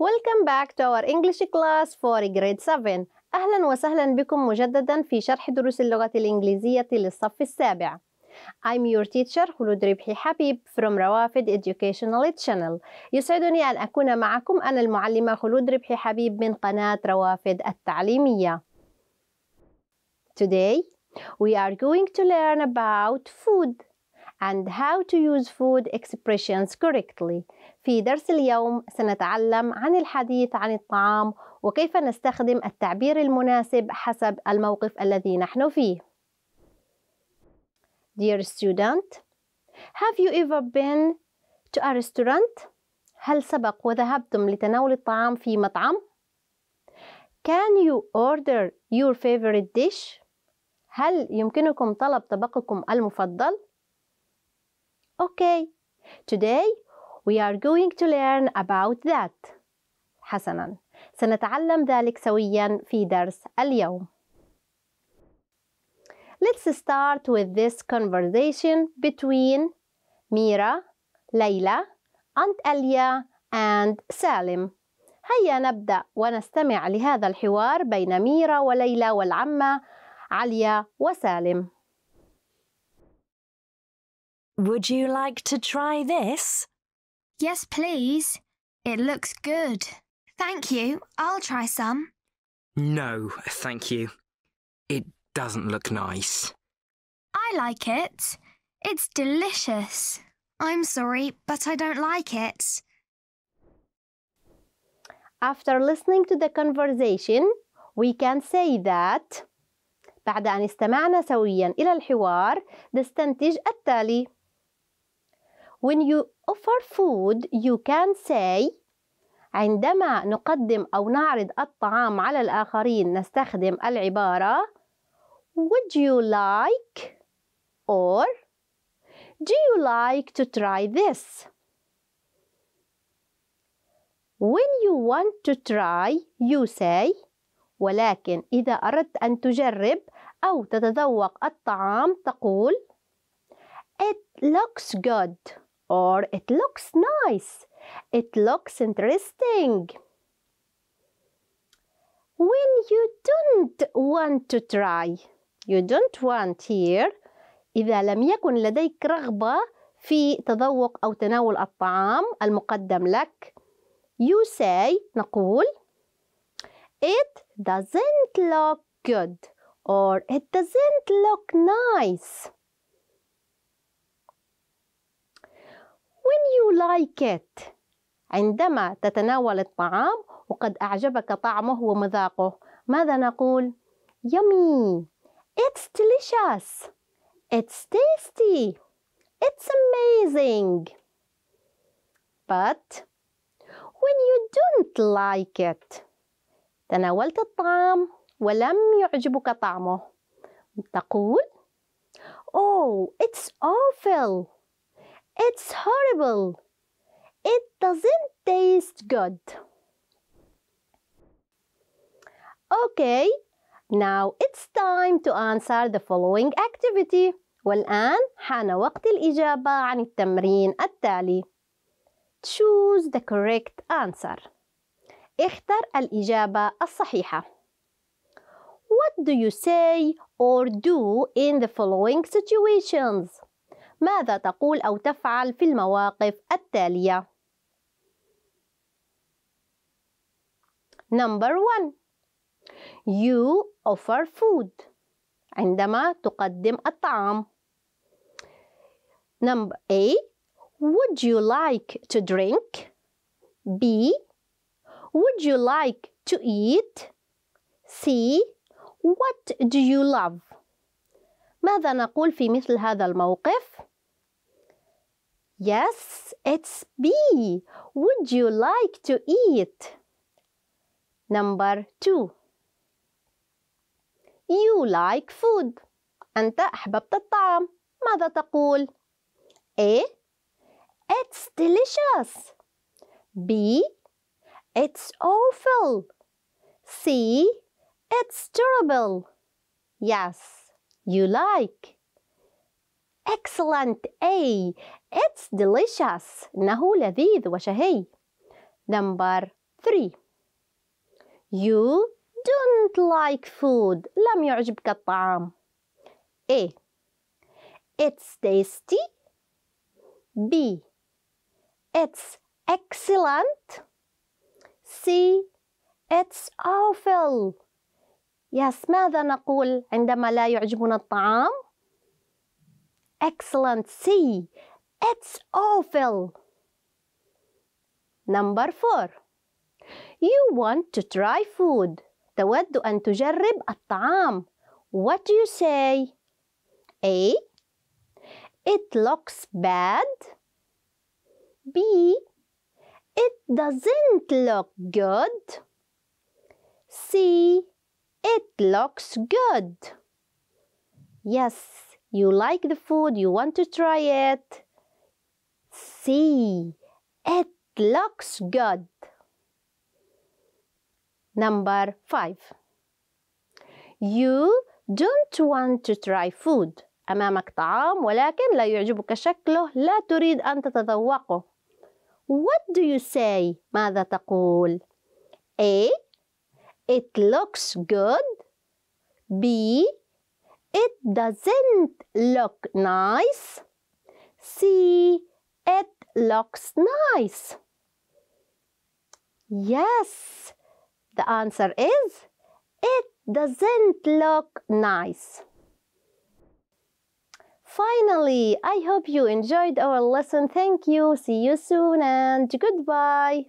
Welcome back to our English class for grade 7 أهلا وسهلا بكم مجددا في شرح دروس اللغة الإنجليزية للصف السابع I'm your teacher خلود ربحي حبيب from روافد Educational Channel يسعدني أن أكون معكم أنا المعلمة خلود ربحي حبيب من قناة روافد التعليمية Today we are going to learn about food and how to use food expressions correctly. في درس اليوم سنتعلم عن الحديث عن الطعام وكيف نستخدم التعبير المناسب حسب الموقف الذي نحن فيه. Dear student, have you ever been to a restaurant? هل سبق وذهبتم لتناول الطعام في مطعم؟ Can you order your favorite dish? هل يمكنكم طلب طبقكم المفضل؟ Okay, today we are going to learn about that. حسنا سنتعلم ذلك سويا في درس اليوم. Let's start with this conversation between Mira, Layla, Aunt Alia and Salim. هيا نبدأ ونستمع لهذا الحوار بين ميرا وليلى والعمة عليا وسالم. Would you like to try this? Yes, please. It looks good. Thank you. I'll try some. No, thank you. It doesn't look nice. I like it. It's delicious. I'm sorry, but I don't like it. After listening to the conversation, we can say that بعد أن استمعنا سويا إلى الحوار نستنتج التالي when you offer food you can say عندما نقدم أو نعرض الطعام على الآخرين نستخدم العبارة Would you like or Do you like to try this? When you want to try you say ولكن إذا أردت أن تجرب أو تتذوق الطعام تقول It looks good or it looks nice it looks interesting when you don't want to try you don't want here إذا لم يكن لديك رغبة في تذوق أو تناول الطعام المقدم لك you say نقول it doesn't look good or it doesn't look nice when you like it عندما تتناول الطعام وقد أعجبك طعمه ومذاقه ماذا نقول؟ yummy it's delicious it's tasty it's amazing but when you don't like it تناولت الطعام ولم يعجبك طعمه تقول Oh, it's awful It's horrible. It doesn't taste good. Okay, now it's time to answer the following activity والآن حان وقت الإجابة عن التمرين التالي Choose the correct answer اختر الإجابة الصحيحة What do you say or do in the following situations? ماذا تقول أو تفعل في المواقف التالية؟ Number one You offer food عندما تقدم الطعام Number A Would you like to drink? B Would you like to eat? C What do you love? ماذا نقول في مثل هذا الموقف؟ Yes, it's B. Would you like to eat? Number two. You like food. أنت أحببت الطعام. ماذا تقول؟ A. It's delicious. B. It's awful. C. It's terrible. Yes, you like. Excellent A. It's delicious. إنه لذيذ وشهي. Number three. You don't like food. لم يعجبك الطعام. A. It's tasty. B. It's excellent. C. It's awful. يس ماذا نقول عندما لا يعجبنا الطعام؟ Excellency, it's awful. Number 4 You want to try food تود أن تجرب الطعام What do you say? A. It looks bad B. It doesn't look good C. It looks good Yes you like the food, you want to try it. See, it looks good. Number five. You don't want to try food. أمامك طعام ولكن لا يعجبك شكله لا تريد أن تتذوقه. What do you say? ماذا تقول؟ A. It looks good. B. It doesn't look nice. See, it looks nice. Yes, the answer is it doesn't look nice. Finally, I hope you enjoyed our lesson. Thank you. See you soon and goodbye.